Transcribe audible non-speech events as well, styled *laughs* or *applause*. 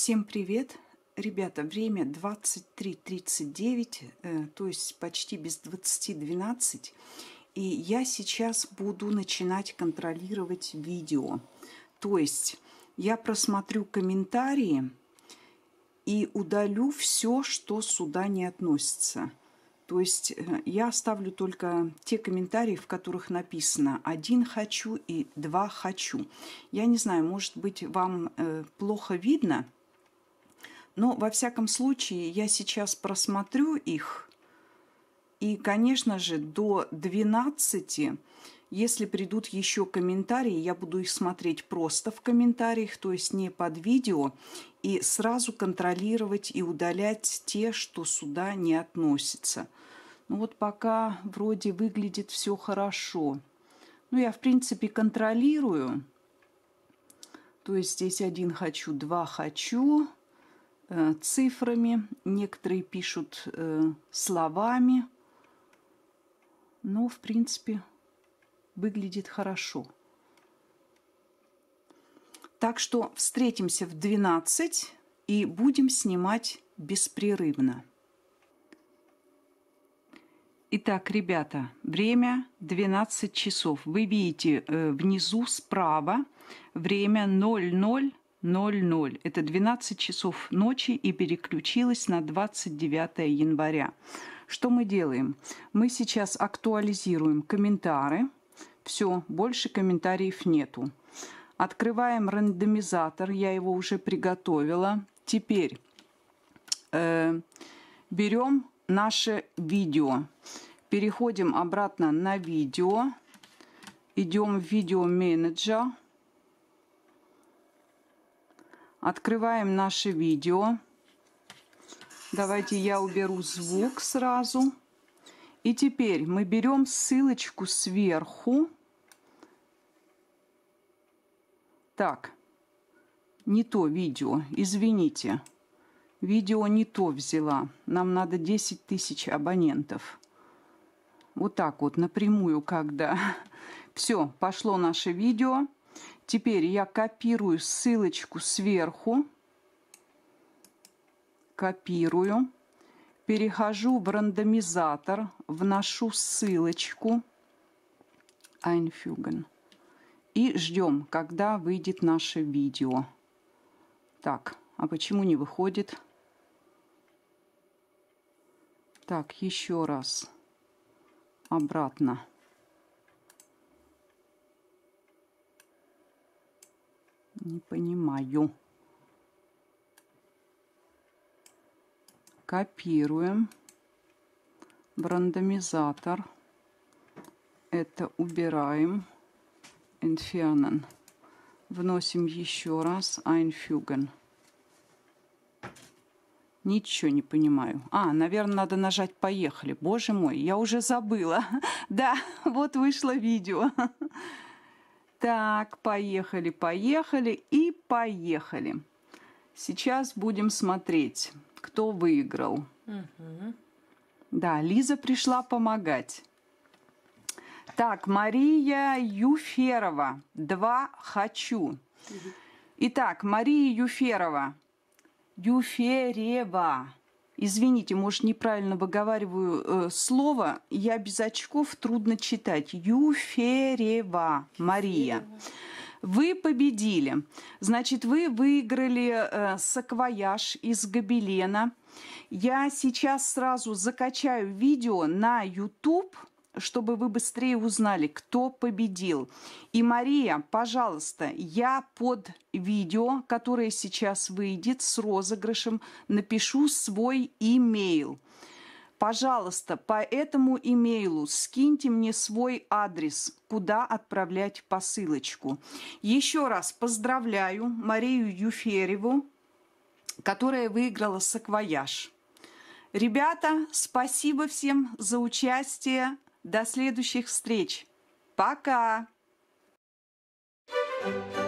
Всем привет! Ребята, время 23.39, э, то есть почти без 20.12. И я сейчас буду начинать контролировать видео. То есть я просмотрю комментарии и удалю все, что сюда не относится. То есть э, я оставлю только те комментарии, в которых написано «один хочу» и «два хочу». Я не знаю, может быть, вам э, плохо видно – но, во всяком случае, я сейчас просмотрю их. И, конечно же, до 12, если придут еще комментарии, я буду их смотреть просто в комментариях, то есть не под видео, и сразу контролировать и удалять те, что сюда не относятся. Ну вот пока вроде выглядит все хорошо. Ну я, в принципе, контролирую. То есть здесь один хочу, два хочу. Э, цифрами, некоторые пишут э, словами. Но, ну, в принципе, выглядит хорошо. Так что встретимся в 12 и будем снимать беспрерывно. Итак, ребята, время 12 часов. Вы видите э, внизу справа время 00 00. Это 12 часов ночи и переключилась на 29 января. Что мы делаем? Мы сейчас актуализируем комментарии. Все, больше комментариев нету. Открываем рандомизатор, я его уже приготовила. Теперь э, берем наше видео. Переходим обратно на видео. Идем в видео менеджер. Открываем наше видео. Давайте я уберу звук сразу. И теперь мы берем ссылочку сверху. Так, не то видео, извините. Видео не то взяла. Нам надо 10 тысяч абонентов. Вот так вот, напрямую, когда... *laughs* Все, пошло наше видео. Теперь я копирую ссылочку сверху, копирую, перехожу в рандомизатор, вношу ссылочку Einfügen и ждем, когда выйдет наше видео. Так, а почему не выходит? Так, еще раз обратно. Не понимаю. Копируем. В Это убираем. Entfernen. Вносим еще раз einfügen. Ничего не понимаю. А, наверное, надо нажать «Поехали». Боже мой, я уже забыла. *laughs* Да, вот вышло видео. Так, поехали, поехали и поехали. Сейчас будем смотреть, кто выиграл. Угу. Да, Лиза пришла помогать. Так, Мария Юферова. Два «хочу». Итак, Мария Юферова. Юферева извините, может, неправильно выговариваю э, слово, я без очков трудно читать. Юферева Мария. Вы победили. Значит, вы выиграли э, саквояж из гобелена. Я сейчас сразу закачаю видео на YouTube – чтобы вы быстрее узнали, кто победил. И, Мария, пожалуйста, я под видео, которое сейчас выйдет с розыгрышем, напишу свой имейл. Пожалуйста, по этому имейлу скиньте мне свой адрес, куда отправлять посылочку. Еще раз поздравляю Марию Юфереву, которая выиграла саквояж. Ребята, спасибо всем за участие. До следующих встреч. Пока! thank you